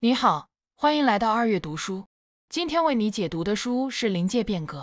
你好，欢迎来到二月读书。今天为你解读的书是《临界变革》，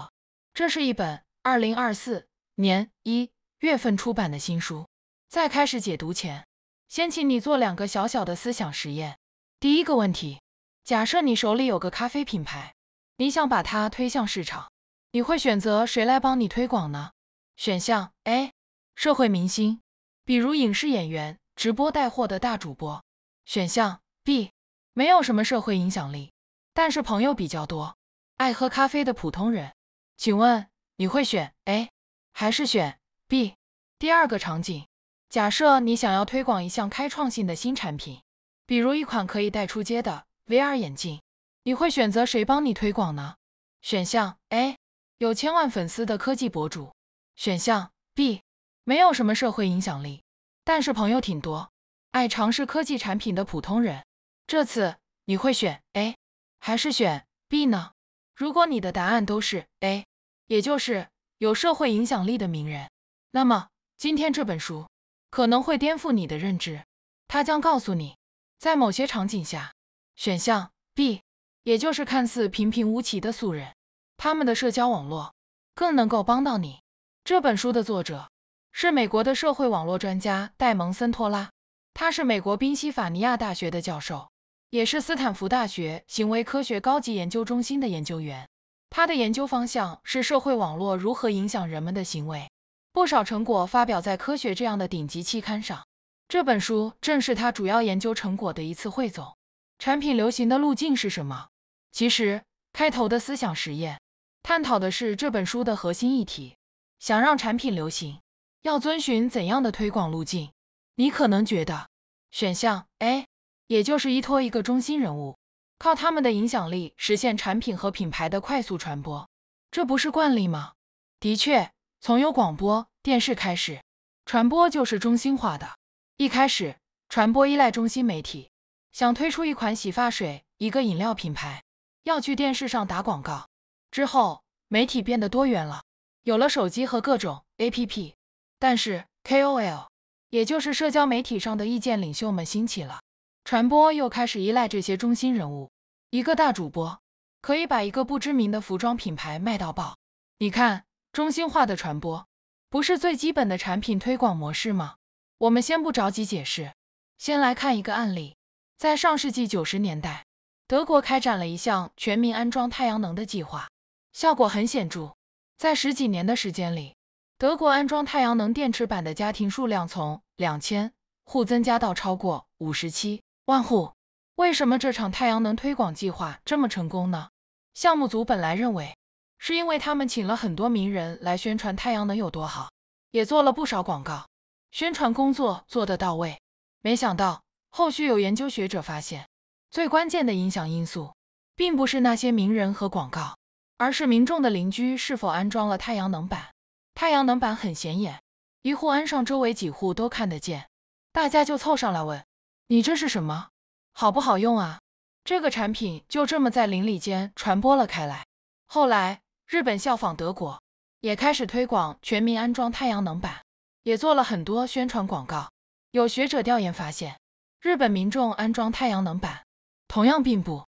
这是一本二零二四年一月份出版的新书。在开始解读前，先请你做两个小小的思想实验。第一个问题：假设你手里有个咖啡品牌，你想把它推向市场，你会选择谁来帮你推广呢？选项 A：社会明星，比如影视演员、直播带货的大主播。选项 B：没有什么社会影响力，但是朋友比较多，爱喝咖啡的普通人。请问你会选 A 还是选 B？第二个场景，假设你想要推广一项开创性的新产品，比如一款可以带出街的 VR 眼镜，你会选择谁帮你推广呢？选项 A，有千万粉丝的科技博主；选项 B，没有什么社会影响力，但是朋友挺多，爱尝试科技产品的普通人。这次你会选 A 还是选 B 呢？如果你的答案都是 A，也就是有社会影响力的名人，那么今天这本书可能会颠覆你的认知。它将告诉你，在某些场景下，选项 B，也就是看似平平无奇的素人，他们的社交网络更能够帮到你。这本书的作者是美国的社会网络专家戴蒙森托拉，他是美国宾夕法尼亚大学的教授。也是斯坦福大学行为科学高级研究中心的研究员，他的研究方向是社会网络如何影响人们的行为，不少成果发表在《科学》这样的顶级期刊上。这本书正是他主要研究成果的一次汇总。产品流行的路径是什么？其实开头的思想实验探讨的是这本书的核心议题：想让产品流行，要遵循怎样的推广路径？你可能觉得选项 A。也就是依托一个中心人物，靠他们的影响力实现产品和品牌的快速传播，这不是惯例吗？的确，从有广播电视开始，传播就是中心化的。一开始，传播依赖中心媒体，想推出一款洗发水、一个饮料品牌，要去电视上打广告。之后，媒体变得多元了，有了手机和各种 APP，但是 KOL，也就是社交媒体上的意见领袖们兴起了。传播又开始依赖这些中心人物，一个大主播可以把一个不知名的服装品牌卖到爆。你看，中心化的传播不是最基本的产品推广模式吗？我们先不着急解释，先来看一个案例。在上世纪九十年代，德国开展了一项全民安装太阳能的计划，效果很显著。在十几年的时间里，德国安装太阳能电池板的家庭数量从两千户增加到超过五十七。万户，为什么这场太阳能推广计划这么成功呢？项目组本来认为，是因为他们请了很多名人来宣传太阳能有多好，也做了不少广告，宣传工作做得到位。没想到后续有研究学者发现，最关键的影响因素，并不是那些名人和广告，而是民众的邻居是否安装了太阳能板。太阳能板很显眼，一户安上，周围几户都看得见，大家就凑上来问。你这是什么？好不好用啊？这个产品就这么在邻里间传播了开来。后来，日本效仿德国，也开始推广全民安装太阳能板，也做了很多宣传广告。有学者调研发现，日本民众安装太阳能板，同样并不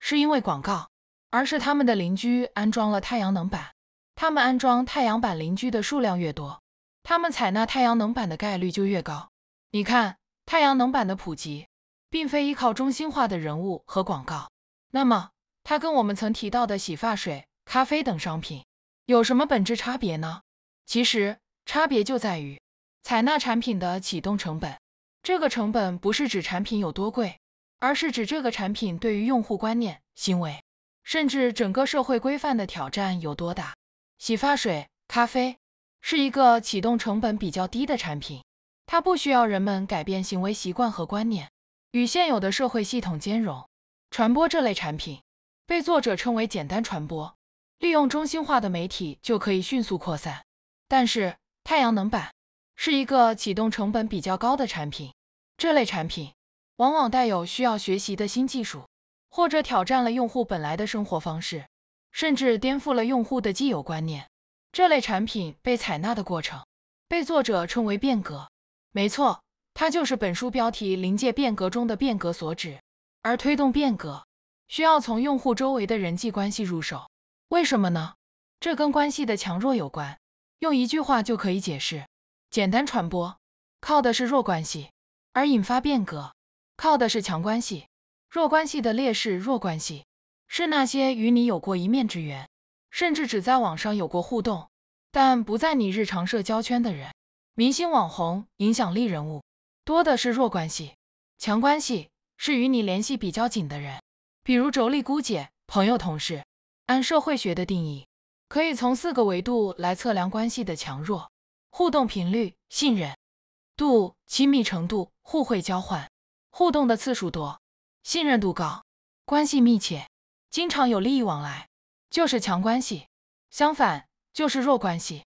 是因为广告，而是他们的邻居安装了太阳能板。他们安装太阳板邻居的数量越多，他们采纳太阳能板的概率就越高。你看。太阳能板的普及，并非依靠中心化的人物和广告。那么，它跟我们曾提到的洗发水、咖啡等商品有什么本质差别呢？其实，差别就在于采纳产品的启动成本。这个成本不是指产品有多贵，而是指这个产品对于用户观念、行为，甚至整个社会规范的挑战有多大。洗发水、咖啡是一个启动成本比较低的产品。它不需要人们改变行为习惯和观念，与现有的社会系统兼容。传播这类产品被作者称为简单传播，利用中心化的媒体就可以迅速扩散。但是，太阳能板是一个启动成本比较高的产品。这类产品往往带有需要学习的新技术，或者挑战了用户本来的生活方式，甚至颠覆了用户的既有观念。这类产品被采纳的过程被作者称为变革。没错，它就是本书标题“临界变革中的变革”所指。而推动变革，需要从用户周围的人际关系入手。为什么呢？这跟关系的强弱有关。用一句话就可以解释：简单传播靠的是弱关系，而引发变革靠的是强关系。弱关系的劣势，弱关系是那些与你有过一面之缘，甚至只在网上有过互动，但不在你日常社交圈的人。明星网红影响力人物多的是弱关系，强关系是与你联系比较紧的人，比如妯娌、姑姐、朋友、同事。按社会学的定义，可以从四个维度来测量关系的强弱：互动频率、信任度、亲密程度、互惠交换。互动的次数多，信任度高，关系密切，经常有利益往来，就是强关系；相反，就是弱关系。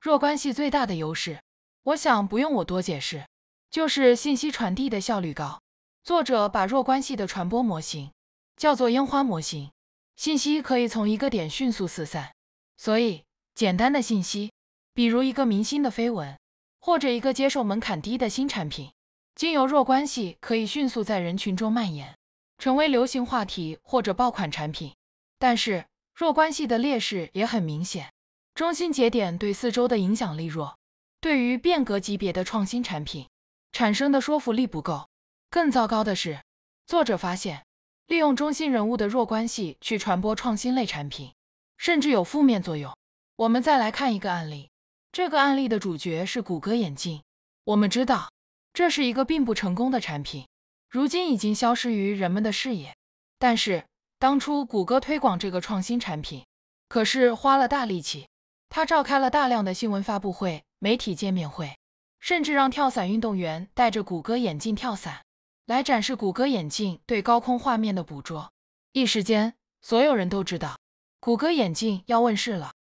弱关系最大的优势。我想不用我多解释，就是信息传递的效率高。作者把弱关系的传播模型叫做“烟花模型”，信息可以从一个点迅速四散。所以，简单的信息，比如一个明星的绯闻，或者一个接受门槛低的新产品，经由弱关系可以迅速在人群中蔓延，成为流行话题或者爆款产品。但是，弱关系的劣势也很明显：中心节点对四周的影响力弱。对于变革级别的创新产品，产生的说服力不够。更糟糕的是，作者发现利用中心人物的弱关系去传播创新类产品，甚至有负面作用。我们再来看一个案例，这个案例的主角是谷歌眼镜。我们知道这是一个并不成功的产品，如今已经消失于人们的视野。但是当初谷歌推广这个创新产品，可是花了大力气。他召开了大量的新闻发布会、媒体见面会，甚至让跳伞运动员戴着谷歌眼镜跳伞，来展示谷歌眼镜对高空画面的捕捉。一时间，所有人都知道谷歌眼镜要问世了。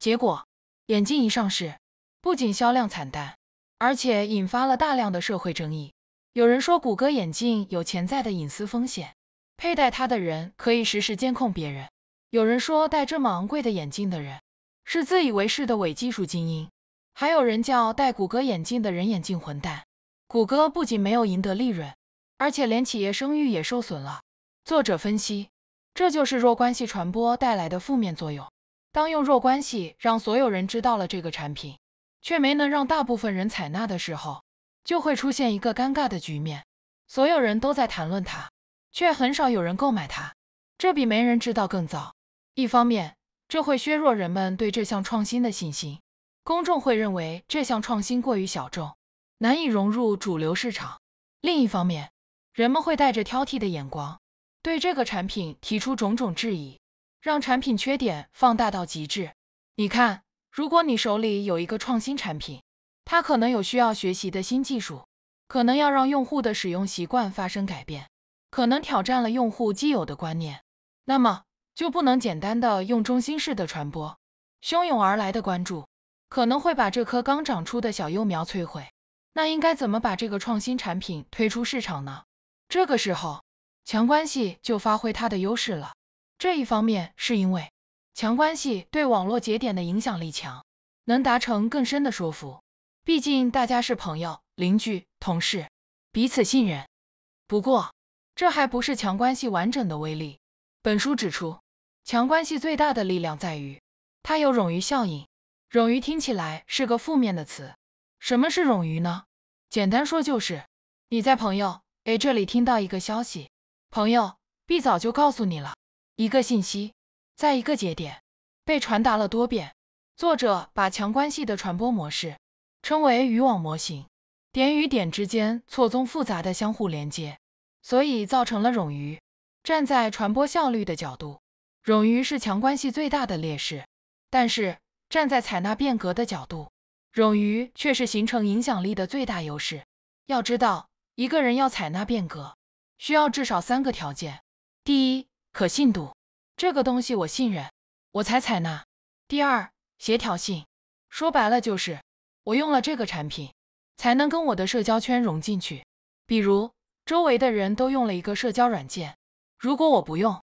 结果，眼镜一上市，不仅销量惨淡，而且引发了大量的社会争议。有人说谷歌眼镜有潜在的隐私风险，佩戴它的人可以实时监控别人；有人说戴这么昂贵的眼镜的人。是自以为是的伪技术精英，还有人叫戴谷歌眼镜的人眼镜混蛋。谷歌不仅没有赢得利润，而且连企业声誉也受损了。作者分析，这就是弱关系传播带来的负面作用。当用弱关系让所有人知道了这个产品，却没能让大部分人采纳的时候，就会出现一个尴尬的局面：所有人都在谈论它，却很少有人购买它。这比没人知道更糟。一方面，这会削弱人们对这项创新的信心，公众会认为这项创新过于小众，难以融入主流市场。另一方面，人们会带着挑剔的眼光对这个产品提出种种质疑，让产品缺点放大到极致。你看，如果你手里有一个创新产品，它可能有需要学习的新技术，可能要让用户的使用习惯发生改变，可能挑战了用户既有的观念，那么。就不能简单的用中心式的传播，汹涌而来的关注可能会把这棵刚长出的小幼苗摧毁。那应该怎么把这个创新产品推出市场呢？这个时候，强关系就发挥它的优势了。这一方面是因为强关系对网络节点的影响力强，能达成更深的说服。毕竟大家是朋友、邻居、同事，彼此信任。不过，这还不是强关系完整的威力。本书指出。强关系最大的力量在于，它有冗余效应。冗余听起来是个负面的词，什么是冗余呢？简单说就是，你在朋友 A 这里听到一个消息，朋友 B 早就告诉你了一个信息，在一个节点被传达了多遍。作者把强关系的传播模式称为渔网模型，点与点之间错综复杂的相互连接，所以造成了冗余。站在传播效率的角度。冗余是强关系最大的劣势，但是站在采纳变革的角度，冗余却是形成影响力的最大优势。要知道，一个人要采纳变革，需要至少三个条件：第一，可信度，这个东西我信任，我才采纳；第二，协调性，说白了就是我用了这个产品，才能跟我的社交圈融进去。比如，周围的人都用了一个社交软件，如果我不用，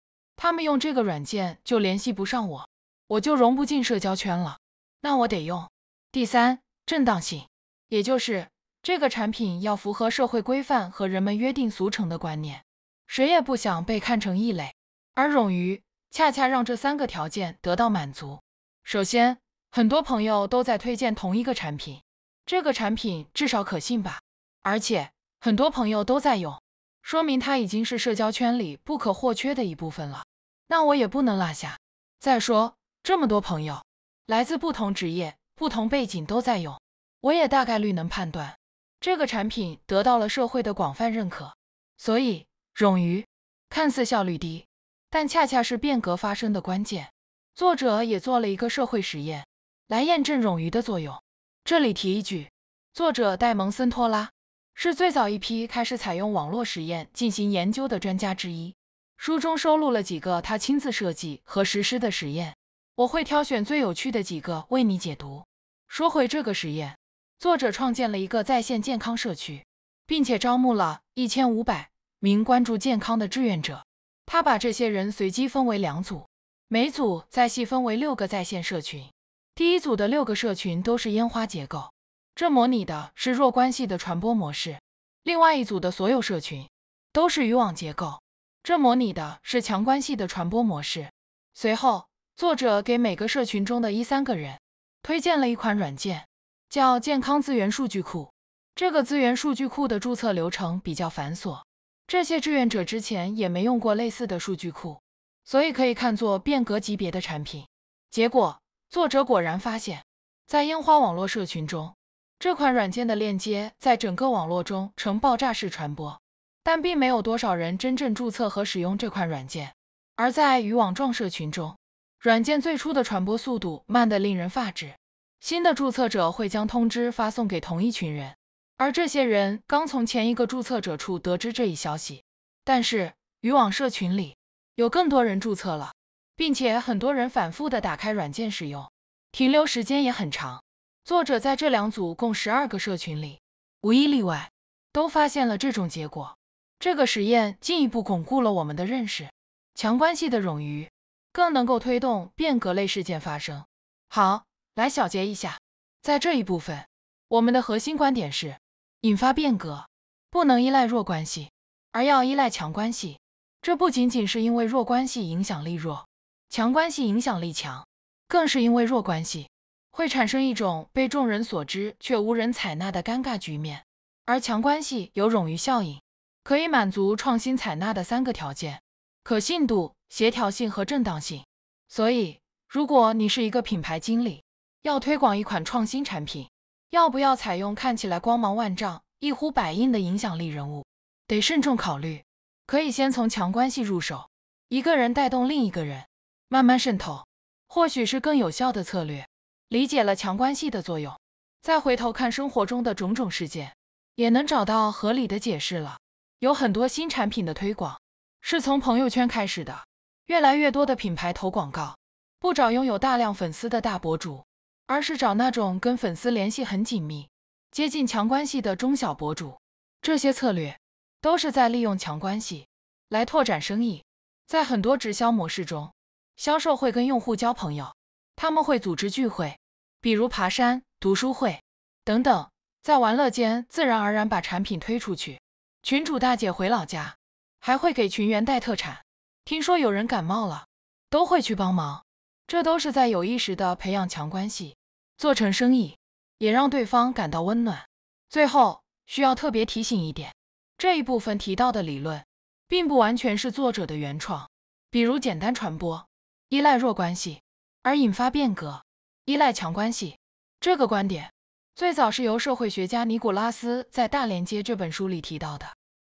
他们用这个软件就联系不上我，我就融不进社交圈了。那我得用。第三，正当性，也就是这个产品要符合社会规范和人们约定俗成的观念。谁也不想被看成异类，而冗余恰恰让这三个条件得到满足。首先，很多朋友都在推荐同一个产品，这个产品至少可信吧？而且，很多朋友都在用，说明它已经是社交圈里不可或缺的一部分了。那我也不能落下。再说，这么多朋友，来自不同职业、不同背景都在用，我也大概率能判断，这个产品得到了社会的广泛认可。所以，冗余看似效率低，但恰恰是变革发生的关键。作者也做了一个社会实验，来验证冗余的作用。这里提一句，作者戴蒙森托拉是最早一批开始采用网络实验进行研究的专家之一。书中收录了几个他亲自设计和实施的实验，我会挑选最有趣的几个为你解读。说回这个实验，作者创建了一个在线健康社区，并且招募了一千五百名关注健康的志愿者。他把这些人随机分为两组，每组再细分为六个在线社群。第一组的六个社群都是烟花结构，这模拟的是弱关系的传播模式；另外一组的所有社群都是渔网结构。这模拟的是强关系的传播模式。随后，作者给每个社群中的一三个人推荐了一款软件，叫健康资源数据库。这个资源数据库的注册流程比较繁琐，这些志愿者之前也没用过类似的数据库，所以可以看作变革级别的产品。结果，作者果然发现，在樱花网络社群中，这款软件的链接在整个网络中呈爆炸式传播。但并没有多少人真正注册和使用这款软件。而在渔网状社群中，软件最初的传播速度慢得令人发指。新的注册者会将通知发送给同一群人，而这些人刚从前一个注册者处得知这一消息。但是，渔网社群里有更多人注册了，并且很多人反复的打开软件使用，停留时间也很长。作者在这两组共十二个社群里，无一例外都发现了这种结果。这个实验进一步巩固了我们的认识，强关系的冗余更能够推动变革类事件发生。好，来小结一下，在这一部分，我们的核心观点是：引发变革不能依赖弱关系，而要依赖强关系。这不仅仅是因为弱关系影响力弱，强关系影响力强，更是因为弱关系会产生一种被众人所知却无人采纳的尴尬局面，而强关系有冗余效应。可以满足创新采纳的三个条件：可信度、协调性和正当性。所以，如果你是一个品牌经理，要推广一款创新产品，要不要采用看起来光芒万丈、一呼百应的影响力人物，得慎重考虑。可以先从强关系入手，一个人带动另一个人，慢慢渗透，或许是更有效的策略。理解了强关系的作用，再回头看生活中的种种事件，也能找到合理的解释了。有很多新产品的推广是从朋友圈开始的，越来越多的品牌投广告，不找拥有大量粉丝的大博主，而是找那种跟粉丝联系很紧密、接近强关系的中小博主。这些策略都是在利用强关系来拓展生意。在很多直销模式中，销售会跟用户交朋友，他们会组织聚会，比如爬山、读书会等等，在玩乐间自然而然把产品推出去。群主大姐回老家，还会给群员带特产。听说有人感冒了，都会去帮忙。这都是在有意识的培养强关系，做成生意，也让对方感到温暖。最后需要特别提醒一点：这一部分提到的理论，并不完全是作者的原创。比如简单传播依赖弱关系，而引发变革依赖强关系，这个观点。最早是由社会学家尼古拉斯在《大连接》这本书里提到的，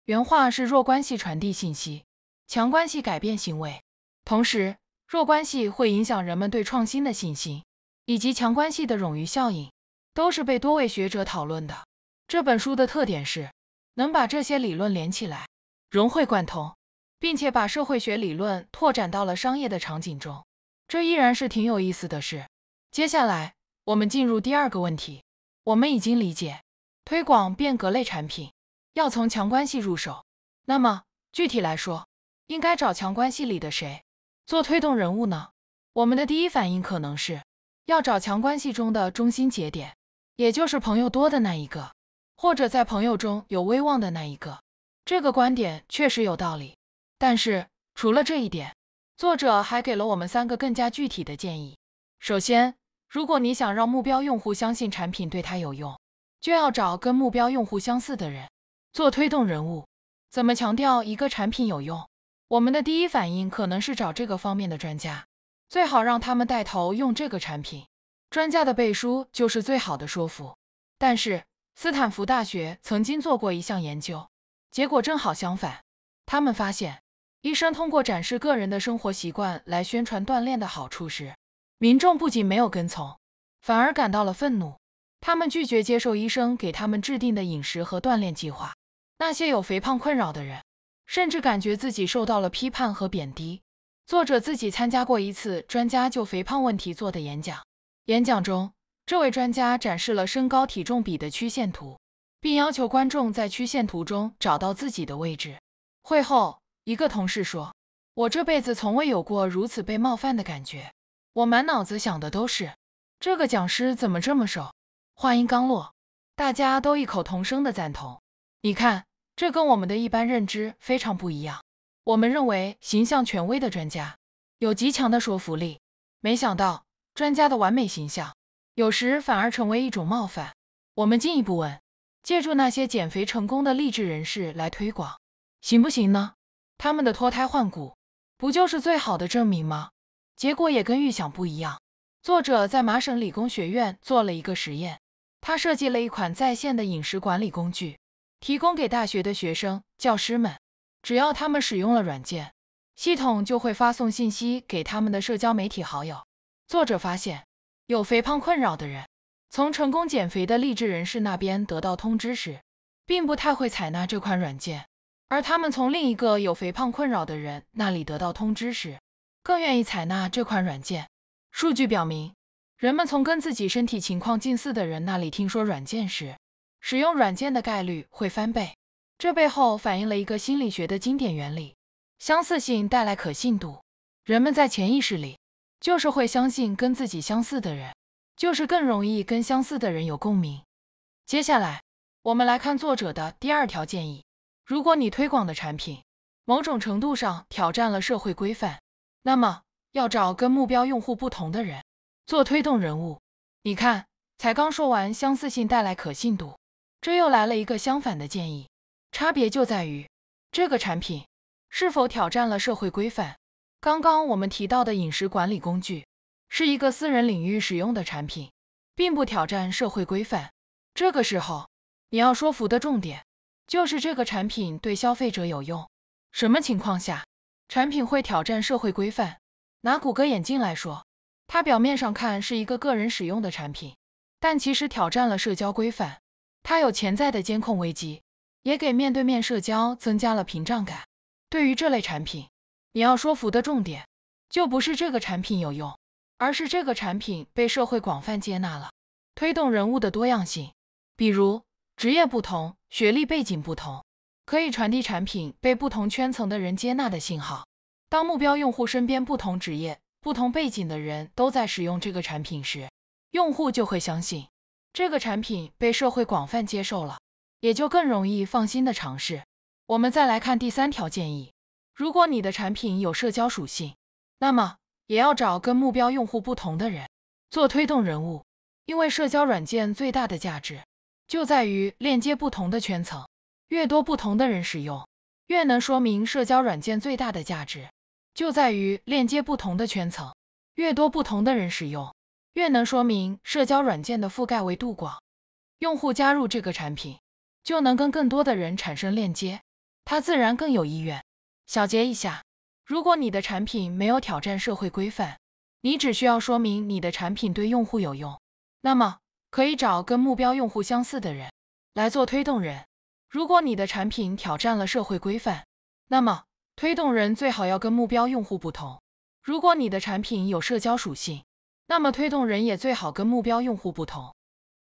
原话是弱关系传递信息，强关系改变行为。同时，弱关系会影响人们对创新的信心，以及强关系的冗余效应，都是被多位学者讨论的。这本书的特点是能把这些理论连起来，融会贯通，并且把社会学理论拓展到了商业的场景中，这依然是挺有意思的事。接下来，我们进入第二个问题。我们已经理解推广变革类产品要从强关系入手。那么具体来说，应该找强关系里的谁做推动人物呢？我们的第一反应可能是要找强关系中的中心节点，也就是朋友多的那一个，或者在朋友中有威望的那一个。这个观点确实有道理，但是除了这一点，作者还给了我们三个更加具体的建议。首先，如果你想让目标用户相信产品对他有用，就要找跟目标用户相似的人做推动人物。怎么强调一个产品有用？我们的第一反应可能是找这个方面的专家，最好让他们带头用这个产品。专家的背书就是最好的说服。但是斯坦福大学曾经做过一项研究，结果正好相反。他们发现，医生通过展示个人的生活习惯来宣传锻炼的好处时，民众不仅没有跟从，反而感到了愤怒。他们拒绝接受医生给他们制定的饮食和锻炼计划。那些有肥胖困扰的人，甚至感觉自己受到了批判和贬低。作者自己参加过一次专家就肥胖问题做的演讲，演讲中，这位专家展示了身高体重比的曲线图，并要求观众在曲线图中找到自己的位置。会后，一个同事说：“我这辈子从未有过如此被冒犯的感觉。”我满脑子想的都是，这个讲师怎么这么熟？话音刚落，大家都异口同声的赞同。你看，这跟我们的一般认知非常不一样。我们认为形象权威的专家有极强的说服力，没想到专家的完美形象，有时反而成为一种冒犯。我们进一步问，借助那些减肥成功的励志人士来推广，行不行呢？他们的脱胎换骨，不就是最好的证明吗？结果也跟预想不一样。作者在麻省理工学院做了一个实验，他设计了一款在线的饮食管理工具，提供给大学的学生、教师们。只要他们使用了软件，系统就会发送信息给他们的社交媒体好友。作者发现，有肥胖困扰的人，从成功减肥的励志人士那边得到通知时，并不太会采纳这款软件；而他们从另一个有肥胖困扰的人那里得到通知时，更愿意采纳这款软件。数据表明，人们从跟自己身体情况近似的人那里听说软件时，使用软件的概率会翻倍。这背后反映了一个心理学的经典原理：相似性带来可信度。人们在潜意识里就是会相信跟自己相似的人，就是更容易跟相似的人有共鸣。接下来，我们来看作者的第二条建议：如果你推广的产品某种程度上挑战了社会规范，那么，要找跟目标用户不同的人做推动人物。你看，才刚说完相似性带来可信度，这又来了一个相反的建议。差别就在于这个产品是否挑战了社会规范。刚刚我们提到的饮食管理工具，是一个私人领域使用的产品，并不挑战社会规范。这个时候，你要说服的重点就是这个产品对消费者有用。什么情况下？产品会挑战社会规范。拿谷歌眼镜来说，它表面上看是一个个人使用的产品，但其实挑战了社交规范。它有潜在的监控危机，也给面对面社交增加了屏障感。对于这类产品，你要说服的重点，就不是这个产品有用，而是这个产品被社会广泛接纳了，推动人物的多样性，比如职业不同、学历背景不同。可以传递产品被不同圈层的人接纳的信号。当目标用户身边不同职业、不同背景的人都在使用这个产品时，用户就会相信这个产品被社会广泛接受了，也就更容易放心的尝试。我们再来看第三条建议：如果你的产品有社交属性，那么也要找跟目标用户不同的人做推动人物，因为社交软件最大的价值就在于链接不同的圈层。越多不同的人使用，越能说明社交软件最大的价值就在于链接不同的圈层。越多不同的人使用，越能说明社交软件的覆盖维度广。用户加入这个产品，就能跟更多的人产生链接，他自然更有意愿。小结一下：如果你的产品没有挑战社会规范，你只需要说明你的产品对用户有用，那么可以找跟目标用户相似的人来做推动人。如果你的产品挑战了社会规范，那么推动人最好要跟目标用户不同。如果你的产品有社交属性，那么推动人也最好跟目标用户不同。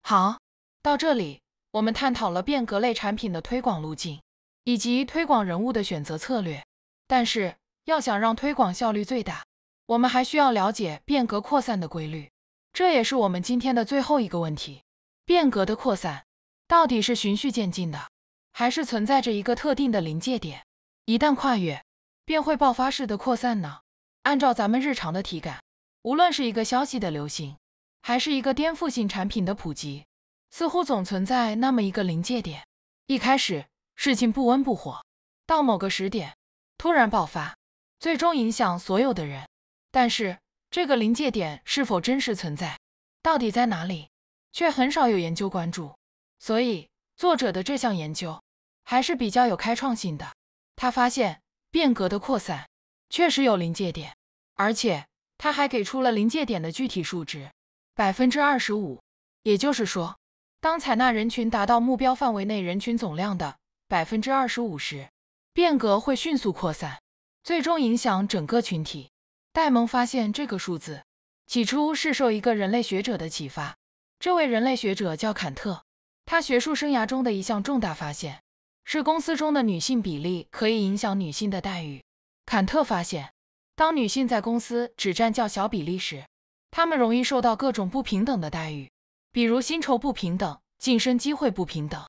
好，到这里我们探讨了变革类产品的推广路径以及推广人物的选择策略。但是要想让推广效率最大，我们还需要了解变革扩散的规律。这也是我们今天的最后一个问题：变革的扩散到底是循序渐进的？还是存在着一个特定的临界点，一旦跨越，便会爆发式的扩散呢？按照咱们日常的体感，无论是一个消息的流行，还是一个颠覆性产品的普及，似乎总存在那么一个临界点。一开始事情不温不火，到某个时点突然爆发，最终影响所有的人。但是这个临界点是否真实存在，到底在哪里，却很少有研究关注。所以。作者的这项研究还是比较有开创性的。他发现变革的扩散确实有临界点，而且他还给出了临界点的具体数值，百分之二十五。也就是说，当采纳人群达到目标范围内人群总量的百分之二十五时，变革会迅速扩散，最终影响整个群体。戴蒙发现这个数字，起初是受一个人类学者的启发，这位人类学者叫坎特。他学术生涯中的一项重大发现是，公司中的女性比例可以影响女性的待遇。坎特发现，当女性在公司只占较小比例时，她们容易受到各种不平等的待遇，比如薪酬不平等、晋升机会不平等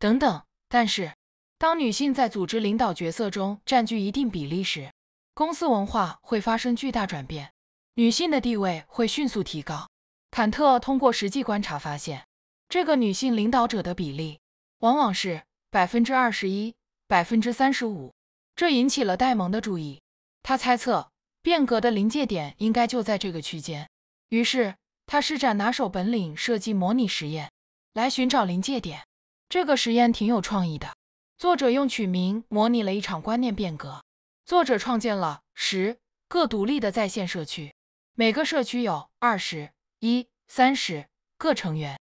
等等。但是，当女性在组织领导角色中占据一定比例时，公司文化会发生巨大转变，女性的地位会迅速提高。坎特通过实际观察发现。这个女性领导者的比例往往是百分之二十一、百分之三十五，这引起了戴蒙的注意。他猜测变革的临界点应该就在这个区间。于是他施展拿手本领，设计模拟实验来寻找临界点。这个实验挺有创意的。作者用取名模拟了一场观念变革。作者创建了十个独立的在线社区，每个社区有二十一、三十个成员。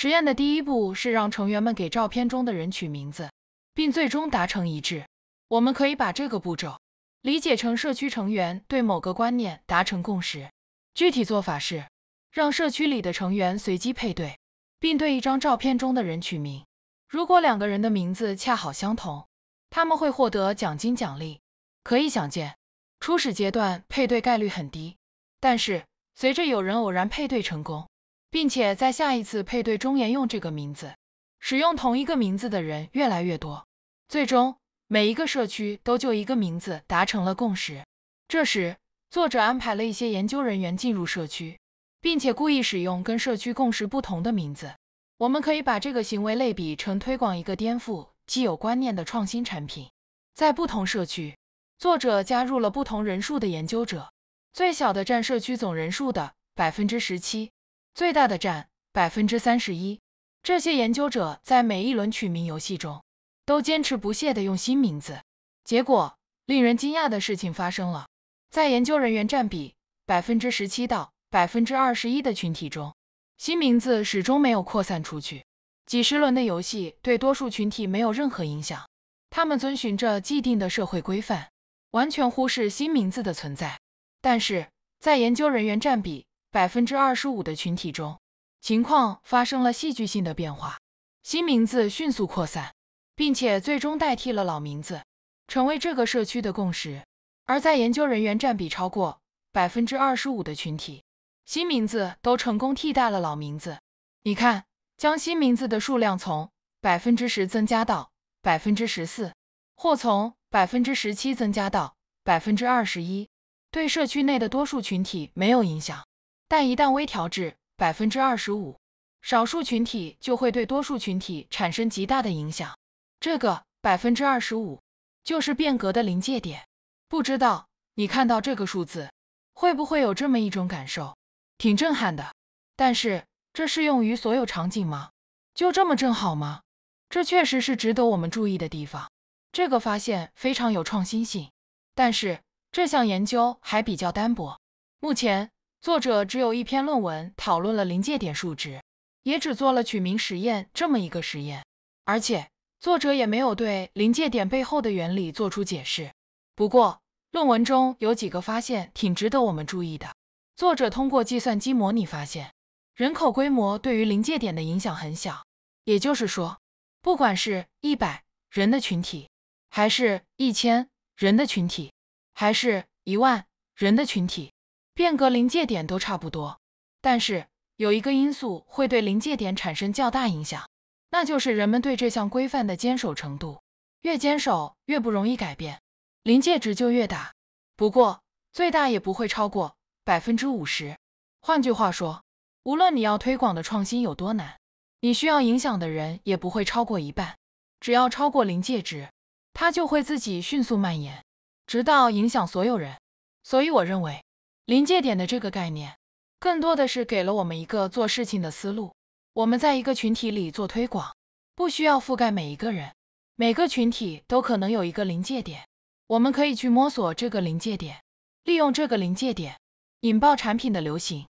实验的第一步是让成员们给照片中的人取名字，并最终达成一致。我们可以把这个步骤理解成社区成员对某个观念达成共识。具体做法是让社区里的成员随机配对，并对一张照片中的人取名。如果两个人的名字恰好相同，他们会获得奖金奖励。可以想见，初始阶段配对概率很低，但是随着有人偶然配对成功。并且在下一次配对中沿用这个名字。使用同一个名字的人越来越多，最终每一个社区都就一个名字达成了共识。这时，作者安排了一些研究人员进入社区，并且故意使用跟社区共识不同的名字。我们可以把这个行为类比成推广一个颠覆既有观念的创新产品。在不同社区，作者加入了不同人数的研究者，最小的占社区总人数的百分之十七。最大的占百分之三十一，这些研究者在每一轮取名游戏中都坚持不懈地用新名字。结果，令人惊讶的事情发生了：在研究人员占比百分之十七到百分之二十一的群体中，新名字始终没有扩散出去。几十轮的游戏对多数群体没有任何影响，他们遵循着既定的社会规范，完全忽视新名字的存在。但是在研究人员占比。百分之二十五的群体中，情况发生了戏剧性的变化，新名字迅速扩散，并且最终代替了老名字，成为这个社区的共识。而在研究人员占比超过百分之二十五的群体，新名字都成功替代了老名字。你看，将新名字的数量从百分之十增加到百分之十四，或从百分之十七增加到百分之二十一，对社区内的多数群体没有影响。但一旦微调至百分之二十五，少数群体就会对多数群体产生极大的影响。这个百分之二十五就是变革的临界点。不知道你看到这个数字，会不会有这么一种感受，挺震撼的？但是这适用于所有场景吗？就这么正好吗？这确实是值得我们注意的地方。这个发现非常有创新性，但是这项研究还比较单薄，目前。作者只有一篇论文，讨论了临界点数值，也只做了取名实验这么一个实验，而且作者也没有对临界点背后的原理做出解释。不过，论文中有几个发现挺值得我们注意的。作者通过计算机模拟发现，人口规模对于临界点的影响很小，也就是说，不管是一百人的群体，还是一千人的群体，还是一万人的群体。变革临界点都差不多，但是有一个因素会对临界点产生较大影响，那就是人们对这项规范的坚守程度。越坚守，越不容易改变，临界值就越大。不过，最大也不会超过百分之五十。换句话说，无论你要推广的创新有多难，你需要影响的人也不会超过一半。只要超过临界值，它就会自己迅速蔓延，直到影响所有人。所以，我认为。临界点的这个概念，更多的是给了我们一个做事情的思路。我们在一个群体里做推广，不需要覆盖每一个人，每个群体都可能有一个临界点，我们可以去摸索这个临界点，利用这个临界点引爆产品的流行。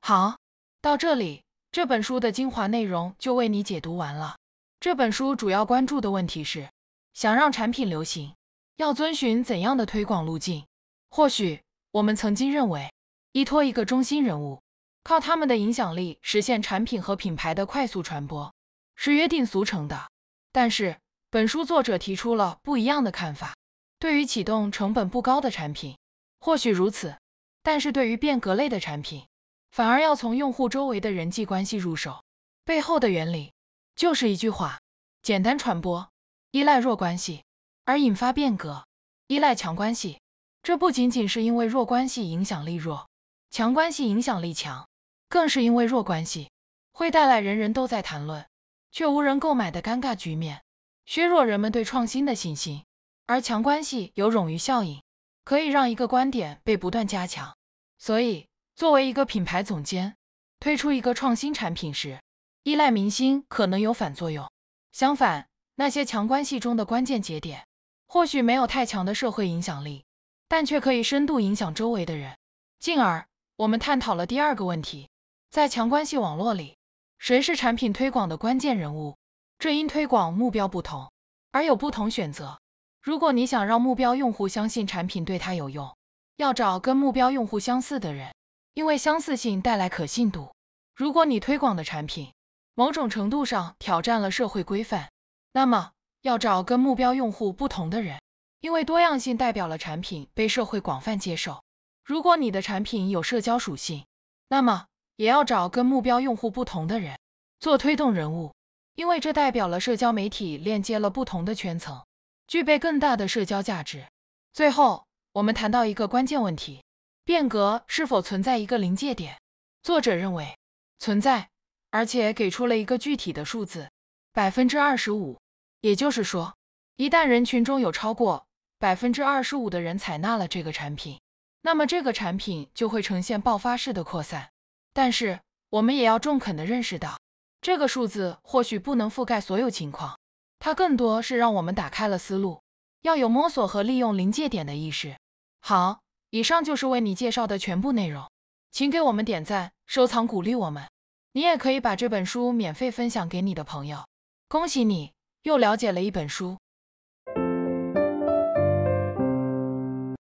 好，到这里这本书的精华内容就为你解读完了。这本书主要关注的问题是，想让产品流行，要遵循怎样的推广路径？或许。我们曾经认为，依托一个中心人物，靠他们的影响力实现产品和品牌的快速传播，是约定俗成的。但是，本书作者提出了不一样的看法。对于启动成本不高的产品，或许如此；但是，对于变革类的产品，反而要从用户周围的人际关系入手。背后的原理就是一句话：简单传播依赖弱关系，而引发变革依赖强关系。这不仅仅是因为弱关系影响力弱，强关系影响力强，更是因为弱关系会带来人人都在谈论却无人购买的尴尬局面，削弱人们对创新的信心；而强关系有冗余效应，可以让一个观点被不断加强。所以，作为一个品牌总监，推出一个创新产品时，依赖明星可能有反作用。相反，那些强关系中的关键节点，或许没有太强的社会影响力。但却可以深度影响周围的人。进而，我们探讨了第二个问题：在强关系网络里，谁是产品推广的关键人物？这因推广目标不同而有不同选择。如果你想让目标用户相信产品对他有用，要找跟目标用户相似的人，因为相似性带来可信度。如果你推广的产品某种程度上挑战了社会规范，那么要找跟目标用户不同的人。因为多样性代表了产品被社会广泛接受。如果你的产品有社交属性，那么也要找跟目标用户不同的人做推动人物，因为这代表了社交媒体链接了不同的圈层，具备更大的社交价值。最后，我们谈到一个关键问题：变革是否存在一个临界点？作者认为存在，而且给出了一个具体的数字：百分之二十五。也就是说，一旦人群中有超过百分之二十五的人采纳了这个产品，那么这个产品就会呈现爆发式的扩散。但是，我们也要中肯的认识到，这个数字或许不能覆盖所有情况，它更多是让我们打开了思路，要有摸索和利用临界点的意识。好，以上就是为你介绍的全部内容，请给我们点赞、收藏、鼓励我们。你也可以把这本书免费分享给你的朋友。恭喜你，又了解了一本书。